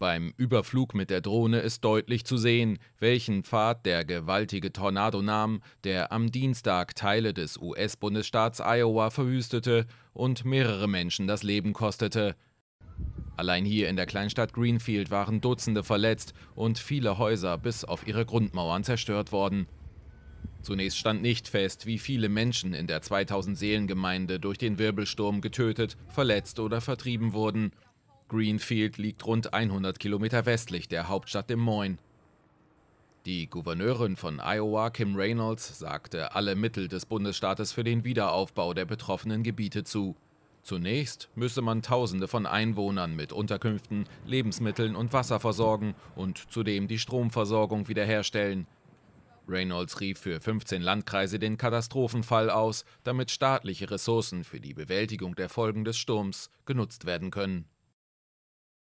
Beim Überflug mit der Drohne ist deutlich zu sehen, welchen Pfad der gewaltige Tornado nahm, der am Dienstag Teile des US-Bundesstaats Iowa verwüstete und mehrere Menschen das Leben kostete. Allein hier in der Kleinstadt Greenfield waren Dutzende verletzt und viele Häuser bis auf ihre Grundmauern zerstört worden. Zunächst stand nicht fest, wie viele Menschen in der 2000 Seelengemeinde durch den Wirbelsturm getötet, verletzt oder vertrieben wurden. Greenfield liegt rund 100 Kilometer westlich der Hauptstadt Des Moines. Die Gouverneurin von Iowa, Kim Reynolds, sagte alle Mittel des Bundesstaates für den Wiederaufbau der betroffenen Gebiete zu. Zunächst müsse man Tausende von Einwohnern mit Unterkünften, Lebensmitteln und Wasser versorgen und zudem die Stromversorgung wiederherstellen. Reynolds rief für 15 Landkreise den Katastrophenfall aus, damit staatliche Ressourcen für die Bewältigung der Folgen des Sturms genutzt werden können.